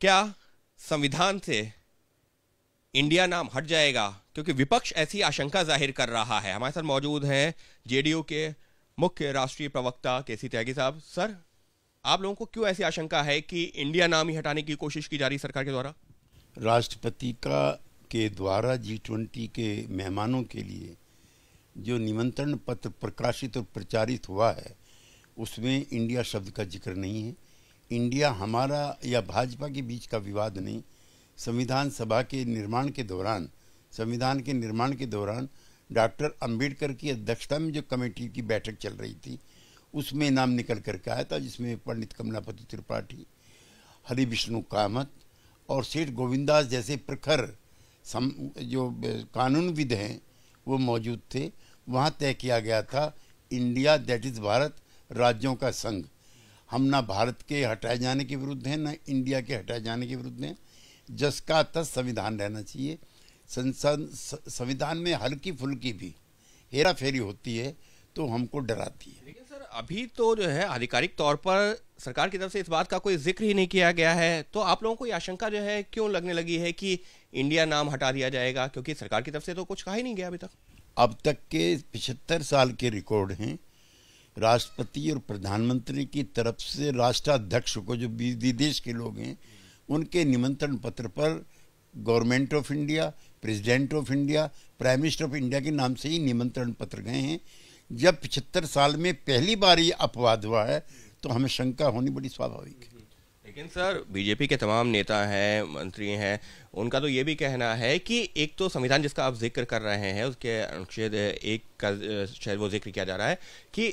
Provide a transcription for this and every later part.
क्या संविधान से इंडिया नाम हट जाएगा क्योंकि विपक्ष ऐसी आशंका जाहिर कर रहा है हमारे साथ मौजूद हैं जेडीयू के मुख्य राष्ट्रीय प्रवक्ता के सी त्यागी साहब सर आप लोगों को क्यों ऐसी आशंका है कि इंडिया नाम ही हटाने की कोशिश की जा रही सरकार के द्वारा राष्ट्रपति का के द्वारा जी ट्वेंटी के मेहमानों के लिए जो निमंत्रण पत्र प्रकाशित और प्रचारित हुआ है उसमें इंडिया शब्द का जिक्र नहीं है इंडिया हमारा या भाजपा के बीच का विवाद नहीं संविधान सभा के निर्माण के दौरान संविधान के निर्माण के दौरान डॉक्टर अंबेडकर की अध्यक्षता में जो कमेटी की बैठक चल रही थी उसमें नाम निकल करके आया था जिसमें पंडित कमलापति त्रिपाठी हरि विष्णु कामत और सेठ गोविंदास जैसे प्रखर सम जो कानूनविद हैं वो मौजूद थे वहाँ तय किया गया था इंडिया दैट इज़ भारत राज्यों का संघ हम ना भारत के हटाए जाने के विरुद्ध हैं ना इंडिया के हटाए जाने के विरुद्ध हैं जिसका तस संविधान रहना चाहिए संसद संविधान में हल्की फुल्की भी हेरा फेरी होती है तो हमको डराती है लेकिन सर अभी तो जो है आधिकारिक तौर पर सरकार की तरफ से इस बात का कोई जिक्र ही नहीं किया गया है तो आप लोगों को ये आशंका जो है क्यों लगने लगी है कि इंडिया नाम हटा दिया जाएगा क्योंकि सरकार की तरफ से तो कुछ कहा ही नहीं गया अभी तक अब तक के पिछहत्तर साल के रिकॉर्ड हैं राष्ट्रपति और प्रधानमंत्री की तरफ से राष्ट्राध्यक्ष को जो विदेश के लोग हैं उनके निमंत्रण पत्र पर government of India president of India prime minister of India के नाम से ही निमंत्रण पत्र गए हैं जब पिछहत्तर साल में पहली बार ये अपवाद हुआ है तो हमें शंका होनी बड़ी स्वाभाविक है लेकिन सर बीजेपी के तमाम नेता हैं मंत्री हैं उनका तो ये भी कहना है कि एक तो संविधान जिसका आप जिक्र कर रहे हैं उसके अनुच्छेद एक का शायद वो जिक्र किया जा रहा है कि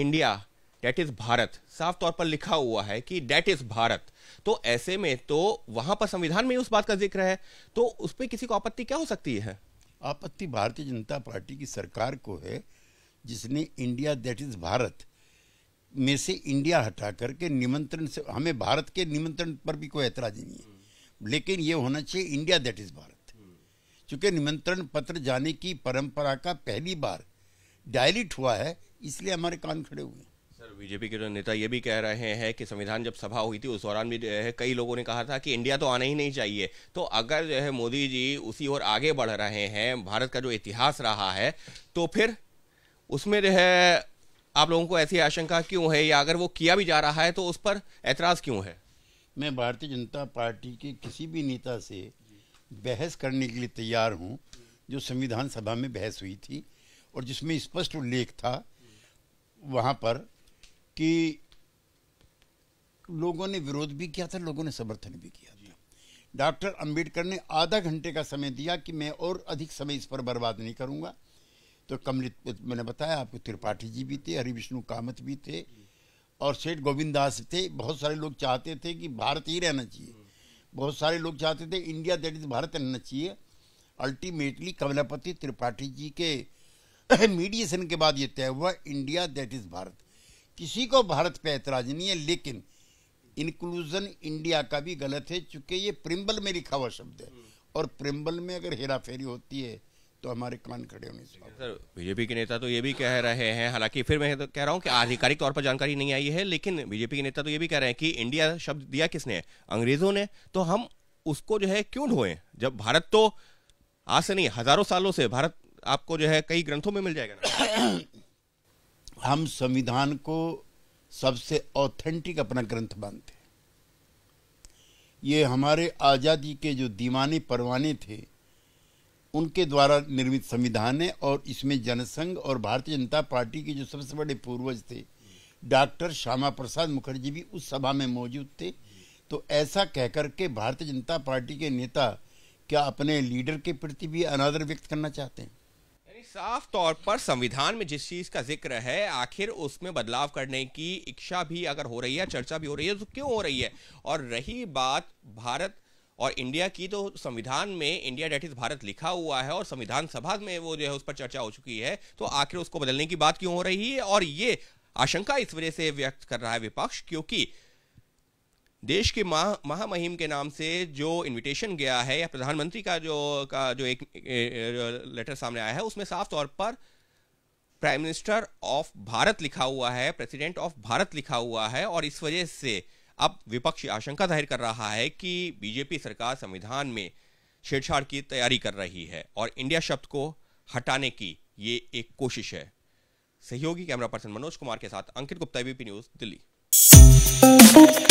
इंडिया डेट इज भारत साफ तौर पर लिखा हुआ है कि डेट इज भारत तो ऐसे में तो वहां पर संविधान में उस बात का जिक्र है तो उस पर किसी को आपत्ति क्या हो सकती है आपत्ति भारतीय जनता पार्टी की सरकार को है जिसने इंडिया दैट इज भारत में से इंडिया हटा करके निमंत्रण से हमें भारत के निमंत्रण पर भी कोई ऐतराज नहीं है लेकिन ये होना चाहिए इंडिया दैट इज भारत क्योंकि निमंत्रण पत्र जाने की परंपरा का पहली बार डायलिट हुआ है इसलिए हमारे कान खड़े हुए सर बीजेपी के जो नेता ये भी कह रहे हैं कि संविधान जब सभा हुई थी उस दौरान भी जो है कई लोगों ने कहा था कि इंडिया तो आना ही नहीं चाहिए तो अगर जो है मोदी जी उसी ओर आगे बढ़ रहे हैं भारत का जो इतिहास रहा है तो फिर उसमें जो है आप लोगों को ऐसी आशंका क्यों है या अगर वो किया भी जा रहा है तो उस पर एतराज क्यों है मैं भारतीय जनता पार्टी के किसी भी नेता से बहस करने के लिए तैयार हूँ जो संविधान सभा में बहस हुई थी और जिसमें स्पष्ट उल्लेख था वहाँ पर कि लोगों ने विरोध भी किया था लोगों ने समर्थन भी किया था डॉक्टर अंबेडकर ने आधा घंटे का समय दिया कि मैं और अधिक समय इस पर बर्बाद नहीं करूँगा तो कमलित मैंने बताया आपको त्रिपाठी जी भी थे हरिविष्णु कामत भी थे और सेठ गोविंद दास थे बहुत सारे लोग चाहते थे कि भारत ही रहना चाहिए बहुत सारे लोग चाहते थे इंडिया दैट इज़ भारत रहना चाहिए अल्टीमेटली कमलापति त्रिपाठी जी के मीडिएशन के बाद ये तय हुआ इंडिया दैट इज़ भारत किसी को भारत पे ऐतराज नहीं है लेकिन इंक्लूजन इंडिया का भी गलत है चूंकि ये प्रिम्बल में लिखा हुआ शब्द है और प्रिम्बल में अगर हेरा फेरी होती है तो हमारे कान खड़े होने चाहिए सर बीजेपी के नेता तो ये भी कह रहे हैं हालांकि फिर मैं तो कह रहा हूँ कि आधिकारिक तौर पर जानकारी नहीं आई है लेकिन बीजेपी के नेता तो ये भी कह रहे हैं कि इंडिया शब्द दिया किसने अंग्रेजों ने तो हम उसको जो है क्यों ढोएं जब भारत तो आज से नहीं हजारों सालों से भारत आपको जो है कई ग्रंथों में मिल जाएगा ना हम संविधान को सबसे ऑथेंटिक अपना ग्रंथ मानते ये हमारे आज़ादी के जो दीवाने परवाने थे उनके द्वारा निर्मित संविधान है और इसमें जनसंघ और भारतीय जनता पार्टी के जो सबसे बड़े पूर्वज थे डॉक्टर श्यामा प्रसाद मुखर्जी भी उस सभा में मौजूद थे तो ऐसा कहकर के भारतीय जनता पार्टी के नेता क्या अपने लीडर के प्रति भी अनादर व्यक्त करना चाहते हैं साफ तौर पर संविधान में जिस चीज का जिक्र है आखिर उसमें बदलाव करने की इच्छा भी अगर हो रही है चर्चा भी हो रही है तो क्यों हो रही है और रही बात भारत और इंडिया की तो संविधान में इंडिया डेट इज भारत लिखा हुआ है और संविधान सभा में वो जो है उस पर चर्चा हो चुकी है तो आखिर उसको बदलने की बात क्यों हो रही है और ये आशंका इस वजह से व्यक्त कर रहा है विपक्ष क्योंकि देश के महा महामहिम के नाम से जो इनविटेशन गया है या प्रधानमंत्री का जो का जो एक लेटर सामने आया है उसमें साफ तौर पर प्राइम मिनिस्टर ऑफ भारत लिखा हुआ है प्रेसिडेंट ऑफ भारत लिखा हुआ है और इस वजह से अब विपक्ष आशंका जाहिर कर रहा है कि बीजेपी सरकार संविधान में छेड़छाड़ की तैयारी कर रही है और इंडिया शब्द को हटाने की ये एक कोशिश है सहयोगी कैमरा पर्सन मनोज कुमार के साथ अंकित गुप्ता बीपी न्यूज दिल्ली